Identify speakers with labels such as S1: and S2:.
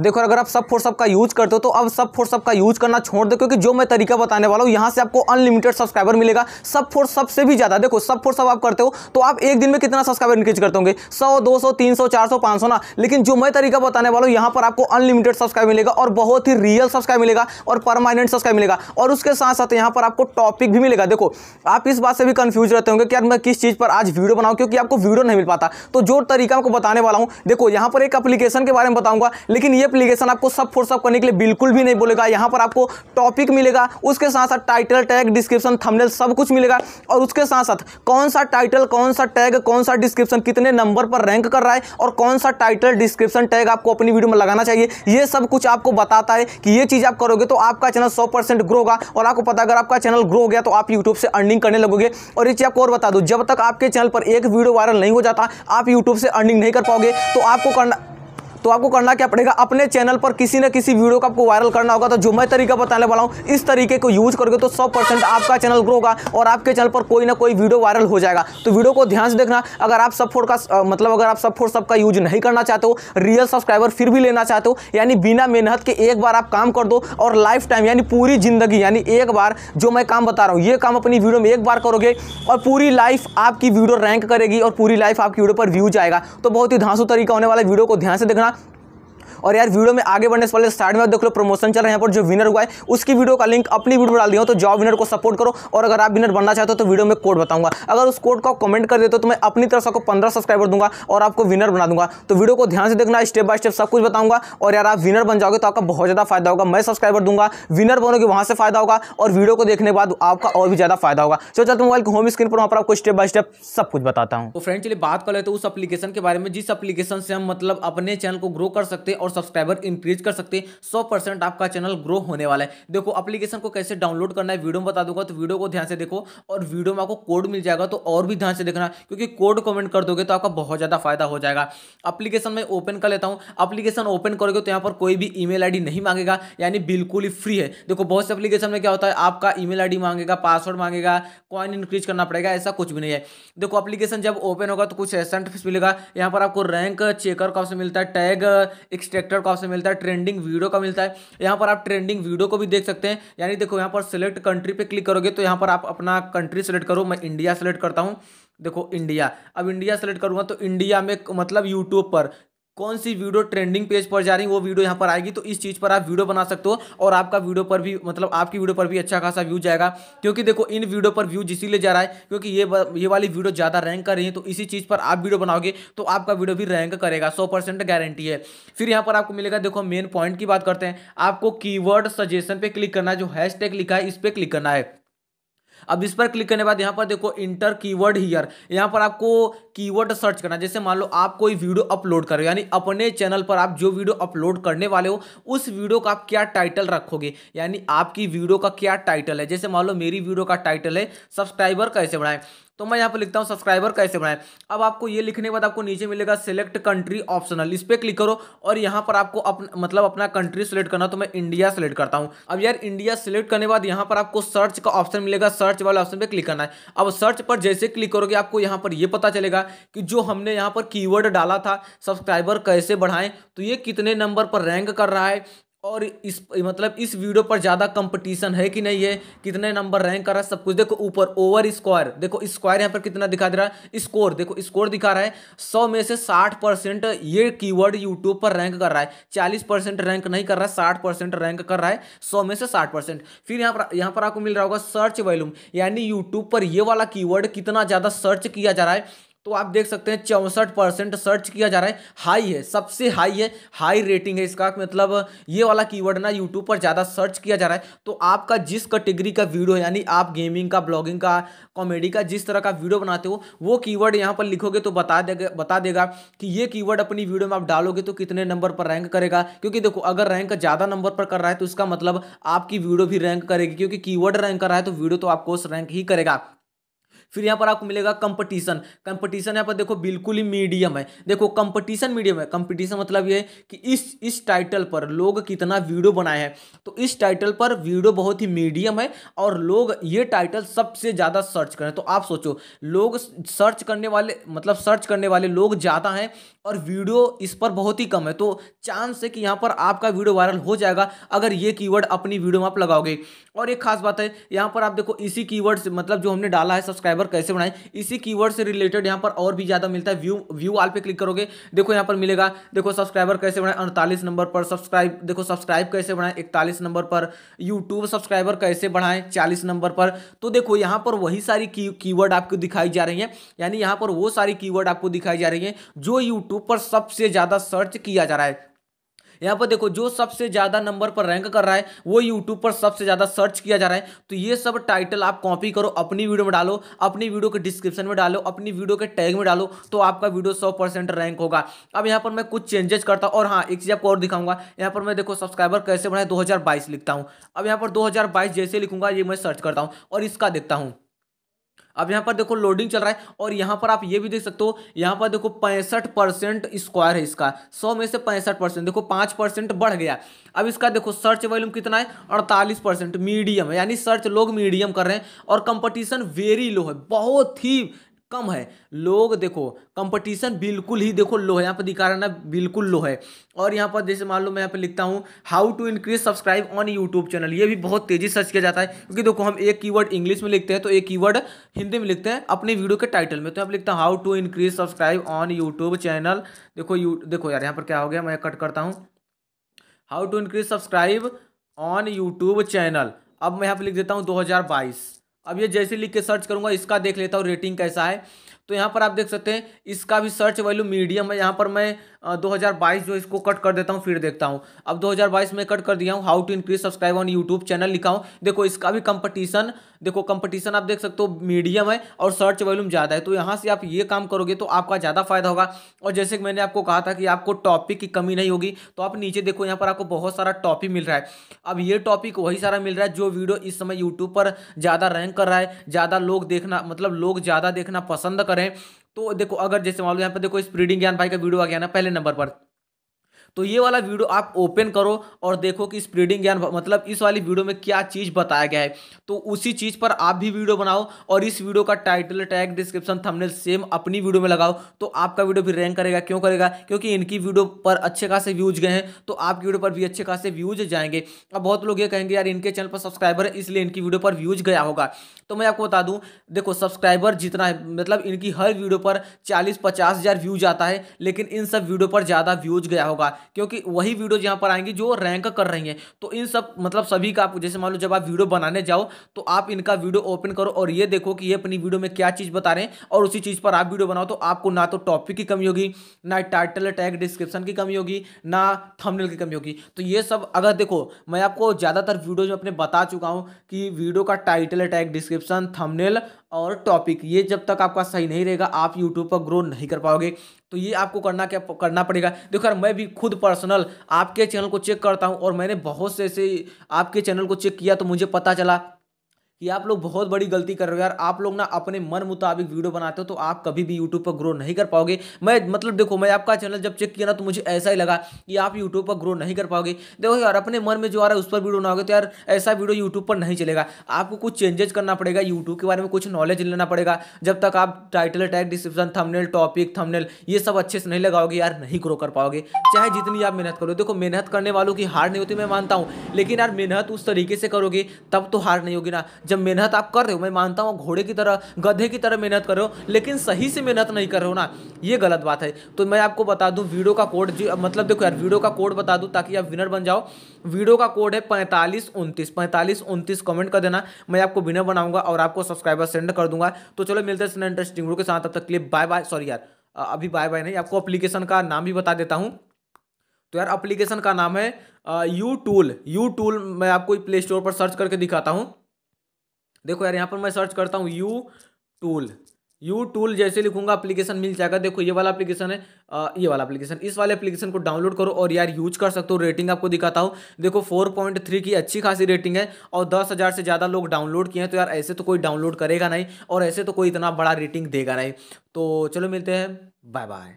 S1: देखो अगर आप सब फोर सब का यूज़ करते हो तो अब सब फोर सब का यूज़ करना छोड़ दो क्योंकि जो मैं तरीका बताने वाला हूँ यहाँ से आपको अनलिमिटेड सब्सक्राइबर मिलेगा सब फोर सब से भी ज़्यादा देखो सब फोर सब आप करते हो तो आप एक दिन में कितना सब्सक्राइबर इंक्रीज करते होंगे सौ दो सौ तीन सौ चार सौ पाँच सौ ना लेकिन जो मैं तरीका बताने वाला हूँ यहाँ पर आपको अनलिमिटेड सब्सक्राइब मिलेगा और बहुत ही रियल सब्सक्राइब मिलेगा और परमानेंट सब्सक्राइब मिलेगा और उसके साथ साथ यहाँ पर आपको टॉपिक भी मिलेगा देखो आप इस बात से भी कन्फ्यूज रहते होंगे कि यार मैं किस चीज़ पर आज वीडियो बनाऊँ क्योंकि आपको वीडियो नहीं मिल पाता तो जो तरीका आपको बताने वाला हूँ देखो यहाँ पर एक अपलीकेशन के बारे में बताऊँगा लेकिन ये एप्लीकेशन आपको सब फोर्सअप करने के लिए बिल्कुल भी नहीं बोलेगा यहाँ पर आपको टॉपिक मिलेगा उसके साथ साथ टाइटल टैग डिस्क्रिप्शन थंबनेल सब कुछ मिलेगा और उसके साथ साथ कौन सा टाइटल कौन सा टैग कौन सा डिस्क्रिप्शन कितने नंबर पर रैंक कर रहा है और कौन सा टाइटल डिस्क्रिप्शन टैग आपको अपनी वीडियो में लगाना चाहिए ये सब कुछ आपको बताता है कि ये चीज़ आप करोगे तो आपका चैनल सौ परसेंट ग्रो होगा और आपको पता अगर आपका चैनल ग्रो हो गया तो आप यूट्यूब से अर्निंग करने लगोगे और ये चीज़ आपको और बता दो जब तक आपके चैनल पर एक वीडियो वायरल नहीं हो जाता आप यूट्यूब से अर्निंग नहीं कर पाओगे तो आपको करना तो आपको करना क्या पड़ेगा अपने चैनल पर किसी न किसी वीडियो को आपको वायरल करना होगा तो जो मैं तरीका बताने वाला हूँ इस तरीके को यूज करके तो सौ परसेंट आपका चैनल ग्रो होगा और आपके चैनल पर कोई ना कोई वीडियो वायरल हो जाएगा तो वीडियो को ध्यान से देखना अगर आप सब का मतलब अगर आप सब फोर सबका यूज नहीं करना चाहते हो रियल सब्सक्राइबर फिर भी लेना चाहते हो यानी बिना मेहनत के एक बार आप काम कर दो और लाइफ टाइम यानी पूरी ज़िंदगी यानी एक बार जो मैं काम बता रहा हूँ ये काम अपनी वीडियो में एक बार करोगे और पूरी लाइफ आपकी वीडियो रैंक करेगी और पूरी लाइफ आपकी वीडियो पर व्यूज आएगा तो बहुत ही धांसू तरीका होने वाला वीडियो को ध्यान से देखना और यार वीडियो में आगे बढ़ने से पहले साइड में देख लो प्रमोशन चल रहे हैं पर जो विनर हुआ है उसकी वीडियो का लिंक अपनी वीडियो डाल दिया तो जॉब विनर को सपोर्ट करो और अगर आप विनर बनना चाहते हो तो वीडियो में कोड बताऊंगा अगर उस कोड को कमेंट कर देते हो तो मैं अपनी तरफ से आपको पंद्रह सब्सक्राइबर दूंगा और आपको विनर बना दूंगा तो वीडियो को ध्यान से देखना स्टेप बाय स्टेप सब कुछ बताऊंगा और यार आप विनर बन जाओगे तो आपका बहुत ज़्यादा फायदा होगा मैं सब्सक्राइबर दूंगा विनर बनोगे वहां से फायदा होगा और वीडियो को देखने के बाद आपका और भी ज़्यादा फायदा होगा चलो चलते मोबाइल होम स्क्रीन पर वहां पर आपको स्टेप बाय स्टेप सब कुछ बताता हूँ तो फ्रेंड चलिए बात कर लेते तो उस अपलीकेशन के बारे में जिस अपलीकेशन से हम मतलब अपने चैनल को ग्रो कर सकते हैं और और सब्सक्राइबर इंक्रीज कर सकते हैं सौ आपका चैनल ग्रो होने वाला है देखो अपलीकेशन को कैसे डाउनलोड करना है वीडियो में बता दूंगा तो वीडियो को ध्यान से देखो और वीडियो में आपको कोड मिल जाएगा तो और भी ध्यान से देखना क्योंकि कोड कमेंट कर दोगे तो आपका बहुत ज़्यादा फायदा हो जाएगा अपलीकेशन में ओपन कर लेता हूँ अपलीकेशन ओपन करोगे तो यहाँ पर कोई भी ई मेल नहीं मांगेगा यानी बिल्कुल ही फ्री है देखो बहुत से अपलीकेशन में क्या होता है आपका ई मेल मांगेगा पासवर्ड मांगेगा कॉइन इंक्रीज करना पड़ेगा ऐसा कुछ भी नहीं है देखो अपलीकेशन जब ओपन होगा तो कुछ एसेंट मिलेगा यहाँ पर आपको रैंक चेकर का ऑप्शन मिलता है टैग एक्सटेंड ट्रैक्टर का ऑप्शन मिलता है ट्रेंडिंग वीडियो का मिलता है यहाँ पर आप ट्रेंडिंग वीडियो को भी देख सकते हैं यानी देखो यहाँ पर सिलेक्ट कंट्री पे क्लिक करोगे तो यहाँ पर आप अपना कंट्री सेलेक्ट करो मैं इंडिया सेलेक्ट करता हूँ देखो इंडिया अब इंडिया सेलेक्ट करूँगा तो इंडिया में मतलब यूट्यूब पर कौन सी वीडियो ट्रेंडिंग पेज पर जा रही है वो वीडियो यहाँ पर आएगी तो इस चीज़ पर आप वीडियो बना सकते हो और आपका वीडियो पर भी मतलब आपकी वीडियो पर भी अच्छा खासा व्यू जाएगा क्योंकि देखो इन वीडियो पर व्यू इसीलिए जा रहा है क्योंकि ये ये वाली वीडियो ज़्यादा रैंक कर रही है तो इसी चीज़ पर आप वीडियो बनाओगे तो आपका वीडियो भी रैंक करेगा सौ गारंटी है फिर यहाँ पर आपको मिलेगा देखो मेन पॉइंट की बात करते हैं आपको कीवर्ड सजेशन पर क्लिक करना है जो हैश लिखा है इस पर क्लिक करना है अब इस पर क्लिक करने के बाद यहाँ पर देखो इंटर कीवर्ड हियर यहाँ पर आपको कीवर्ड सर्च करना जैसे मान लो आप कोई वीडियो अपलोड कर रहे हो यानी अपने चैनल पर आप जो वीडियो अपलोड करने वाले हो उस वीडियो का आप क्या टाइटल रखोगे यानी आपकी वीडियो का क्या टाइटल है जैसे मान लो मेरी वीडियो का टाइटल है सब्सक्राइबर कैसे बढ़ाएं तो मैं यहाँ पर लिखता हूँ सब्सक्राइबर कैसे बनाएं अब आपको ये लिखने के बाद आपको नीचे मिलेगा सेलेक्ट कंट्री ऑप्शनल इस पर क्लिक करो और यहाँ पर आपको अपन मतलब अपना कंट्री सेलेक्ट करना तो मैं इंडिया सेलेक्ट करता हूँ अब यार इंडिया सेलेक्ट करने के बाद यहाँ पर आपको सर्च का ऑप्शन मिलेगा सर्च वाले ऑप्शन पर क्लिक करना है अब सर्च पर जैसे क्लिक करोगे आपको यहाँ पर यह पता चलेगा कि जो हमने यहाँ पर कीवर्ड डाला था सब्सक्राइबर कैसे बढ़ाएं तो ये कितने नंबर पर रैंक कर रहा है और इस मतलब इस वीडियो पर ज़्यादा कंपटीशन है कि नहीं है कितने नंबर रैंक कर रहा है सब कुछ देखो ऊपर ओवर स्क्वायर देखो स्क्वायर यहाँ पर कितना दिखा दे रहा है स्कोर देखो स्कोर दिखा रहा है सौ में से साठ परसेंट ये कीवर्ड यूट्यूब पर रैंक कर रहा है चालीस परसेंट रैंक नहीं कर रहा है साठ परसेंट रैंक कर रहा है सौ में से साठ परसेंट फिर यहाँ पर यहाँ पर आपको मिल रहा होगा सर्च वैल्यूम यानी यूट्यूब पर ये वाला की कितना ज़्यादा सर्च किया जा रहा है तो आप देख सकते हैं चौंसठ परसेंट सर्च किया जा रहा है हाई है सबसे हाई है हाई रेटिंग है इसका मतलब ये वाला कीवर्ड ना यूट्यूब पर ज़्यादा सर्च किया जा रहा है तो आपका जिस कैटेगरी का वीडियो है यानी आप गेमिंग का ब्लॉगिंग का कॉमेडी का जिस तरह का वीडियो बनाते हो वो कीवर्ड यहाँ पर लिखोगे तो बता देगा बता देगा कि ये कीवर्ड अपनी वीडियो में आप डालोगे तो कितने नंबर पर रैंक करेगा क्योंकि देखो अगर रैंक ज़्यादा नंबर पर कर रहा है तो उसका मतलब आपकी वीडियो भी रैंक करेगी क्योंकि कीवर्ड रैंक कर रहा है तो वीडियो तो आपको उस रैंक ही करेगा फिर यहाँ पर आपको मिलेगा कंपटीशन कंपटीशन यहाँ पर देखो बिल्कुल ही मीडियम है देखो कंपटीशन मीडियम है कंपटीशन मतलब ये है कि इस इस टाइटल पर लोग कितना वीडियो बनाए हैं तो इस टाइटल पर वीडियो बहुत ही मीडियम है और लोग ये टाइटल सबसे ज़्यादा सर्च करें तो आप सोचो लोग सर्च करने वाले मतलब सर्च करने वाले लोग ज़्यादा हैं और वीडियो इस पर बहुत ही कम है तो चांस है कि यहाँ पर आपका वीडियो वायरल हो जाएगा अगर ये कीवर्ड अपनी वीडियो में आप लगाओगे और एक खास बात है यहाँ पर आप देखो इसी कीवर्ड से मतलब जो हमने डाला है सब्सक्राइब सब्सक्राइबर कैसे बनाएं इसी कीवर्ड से रिलेटेड यहाँ पर और भी ज़्यादा मिलता है व्यू व्यू वाल पे क्लिक करोगे देखो यहाँ पर मिलेगा देखो सब्सक्राइबर कैसे बनाए अड़तालीस नंबर पर सब्सक्राइब देखो सब्सक्राइब कैसे बनाए इकतालीस नंबर पर यूट्यूब सब्सक्राइबर कैसे बढ़ाएं चालीस नंबर पर तो देखो यहाँ पर वही सारी की आपको दिखाई जा रही है यानी यहाँ पर वो सारी की आपको दिखाई जा रही है जो यूट्यूब पर सबसे ज़्यादा सर्च किया जा रहा है यहाँ पर देखो जो सबसे ज़्यादा नंबर पर रैंक कर रहा है वो यूट्यूब पर सबसे ज़्यादा सर्च किया जा रहा है तो ये सब टाइटल आप कॉपी करो अपनी वीडियो में डालो अपनी वीडियो के डिस्क्रिप्शन में डालो अपनी वीडियो के टैग में डालो तो आपका वीडियो सौ रैंक होगा अब यहाँ पर मैं कुछ चेंजेस करता हूँ और हाँ एक चीज़ आपको और दिखाऊंगा यहाँ पर मैं देखो सब्सक्राइबर कैसे बढ़ाए दो लिखता हूँ अब यहाँ पर दो जैसे लिखूंगा ये मैं सर्च करता हूँ और इसका देखता हूँ अब यहाँ पर देखो लोडिंग चल रहा है और यहाँ पर आप ये भी देख सकते हो यहाँ पर देखो पैंसठ परसेंट स्क्वायर है इसका सौ में से पैंसठ परसेंट देखो पाँच परसेंट बढ़ गया अब इसका देखो सर्च वॉल्यूम कितना है अड़तालीस परसेंट मीडियम है यानी सर्च लोग मीडियम कर रहे हैं और कंपटीशन वेरी लो है बहुत ही कम है लोग देखो कंपटीशन बिल्कुल ही देखो लो है यहाँ पर दिखा रहा ना बिल्कुल लो है और यहाँ पर जैसे मान लो मैं यहाँ पर लिखता हूँ how to increase subscribe on YouTube channel ये भी बहुत तेजी सर्च किया जाता है क्योंकि देखो हम एक कीवर्ड इंग्लिश में लिखते हैं तो एक कीवर्ड हिंदी में लिखते हैं अपने वीडियो के टाइटल में तो यहाँ पर लिखता हूँ how to increase subscribe on YouTube channel देखो यू देखो यार यहाँ पर क्या हो गया मैं कट करता हूँ how to increase subscribe on YouTube channel अब मैं यहाँ पर लिख देता हूँ दो अब ये जैसे लिख के सर्च करूंगा इसका देख लेता हूँ रेटिंग कैसा है तो यहाँ पर आप देख सकते हैं इसका भी सर्च वैल्यू मीडियम है यहाँ पर मैं 2022 जो इसको कट कर देता हूँ फिर देखता हूँ अब 2022 में कट कर दिया हूँ how to increase subscribe on YouTube channel लिखा हूँ देखो इसका भी कंपटीशन देखो कंपटीशन आप देख सकते हो मीडियम है और सर्च वॉल्यूम ज़्यादा है तो यहाँ से आप ये काम करोगे तो आपका ज़्यादा फायदा होगा और जैसे कि मैंने आपको कहा था कि आपको टॉपिक की कमी नहीं होगी तो आप नीचे देखो यहाँ पर आपको बहुत सारा टॉपिक मिल रहा है अब ये टॉपिक वही सारा मिल रहा है जो वीडियो इस समय यूट्यूब पर ज़्यादा रैंक कर रहा है ज़्यादा लोग देखना मतलब लोग ज़्यादा देखना पसंद कर है तो देखो अगर जैसे मान लो यहाँ पर देखो स्प्रीडिंग ज्ञान भाई का वीडियो आ गया ना पहले नंबर पर तो ये वाला वीडियो आप ओपन करो और देखो कि स्प्रीडिंग ज्ञान मतलब इस वाली वीडियो में क्या चीज़ बताया गया है तो उसी चीज़ पर आप भी वीडियो बनाओ और इस वीडियो का title tag description thumbnail same अपनी वीडियो में लगाओ तो आपका वीडियो भी रैंक करेगा क्यों करेगा क्योंकि इनकी वीडियो पर अच्छे खासे व्यूज गए हैं तो आपकी वीडियो पर भी अच्छे खासे व्यूज जाएंगे अब बहुत लोग ये कहेंगे यार इनके चैनल पर सब्सक्राइबर है इसलिए इनकी वीडियो पर व्यूज गया होगा तो मैं आपको बता दूं देखो सब्सक्राइबर जितना है मतलब इनकी हर वीडियो पर चालीस पचास हज़ार व्यूज आता है लेकिन इन सब वीडियो पर ज़्यादा व्यूज गया होगा क्योंकि वही वीडियोज यहाँ पर आएंगी जो रैंक कर रही हैं तो इन सब मतलब सभी का आप जैसे मान लो जब आप वीडियो बनाने जाओ तो आप इनका वीडियो ओपन करो और ये देखो कि ये अपनी वीडियो में क्या चीज़ बता रहे हैं और उसी चीज़ पर आप वीडियो बनाओ तो आपको ना तो टॉपिक की कमी होगी ना टाइटल टैग डिस्क्रिप्शन की कमी होगी ना थमनेल की कमी होगी तो ये सब अगर देखो मैं आपको ज़्यादातर वीडियो में अपने बता चुका हूँ कि वीडियो का टाइटल टैग डिस्क्रिप्शन थमनेल और टॉपिक ये जब तक आपका सही नहीं रहेगा आप यूट्यूब पर ग्रो नहीं कर पाओगे तो ये आपको करना क्या करना पड़ेगा देखो यार मैं भी खुद पर्सनल आपके चैनल को चेक करता हूँ और मैंने बहुत से ऐसे आपके चैनल को चेक किया तो मुझे पता चला कि आप लोग बहुत बड़ी गलती कर रहे हो यार आप लोग ना अपने मन मुताबिक वीडियो बनाते हो तो आप कभी भी यूट्यूब पर ग्रो नहीं कर पाओगे मैं मतलब देखो मैं आपका चैनल जब चेक किया ना तो मुझे ऐसा ही लगा कि आप यूट्यूब पर ग्रो नहीं कर पाओगे देखो यार अपने मन में जो आ रहा है उस पर वीडियो बनाओगे तो यार ऐसा वीडियो यूट्यूब पर नहीं चलेगा आपको कुछ चेंजेस करना पड़ेगा यूट्यूब के बारे में कुछ नॉलेज लेना पड़ेगा जब तक आप title tag description thumbnail topic thumbnail ये सब अच्छे से नहीं लगाओगे यार नहीं ग्रो कर पाओगे चाहे जितनी आप मेहनत करो देखो मेहनत करने वालों की हार नहीं होती मैं मानता हूँ लेकिन यार मेहनत उस तरीके से करोगे तब तो हार नहीं होगी ना जब मेहनत आप कर रहे हो मैं मानता हूँ घोड़े की तरह गधे की तरह मेहनत कर रहे हो लेकिन सही से मेहनत नहीं कर रहे हो ना ये गलत बात है तो मैं आपको बता दूँ वीडियो का कोड मतलब देखो यार वीडियो का कोड बता दूँ ताकि आप विनर बन जाओ वीडियो का कोड है पैंतालीस उनतीस पैंतालीस उनतीस कमेंट कर देना मैं आपको विनर बनाऊंगा और आपको सब्सक्राइबर सेंड कर दूंगा तो चलो मिलते हैं इंटरेस्टिंग वीडियो के साथ अब तक क्लिप बाय बाय सॉरी यार अभी बाय बाय नहीं आपको अप्लीकेशन का नाम भी बता देता हूँ तो यार अप्लीकेशन का नाम है यू टूल यू टूल मैं आपको प्ले स्टोर पर सर्च करके दिखाता हूँ देखो यार यहाँ पर मैं सर्च करता हूँ यू टूल यू टूल जैसे लिखूंगा एप्लीकेशन मिल जाएगा देखो ये वाला एप्लीकेशन है आ, ये वाला एप्लीकेशन इस वाले एप्लीकेशन को डाउनलोड करो और यार यूज कर सकते हो रेटिंग आपको दिखाता हूँ देखो 4.3 की अच्छी खासी रेटिंग है और दस हज़ार से ज़्यादा लोग डाउनलोड किए हैं तो यार ऐसे तो कोई डाउनलोड करेगा नहीं और ऐसे तो कोई इतना बड़ा रेटिंग देगा नहीं तो चलो मिलते हैं बाय बाय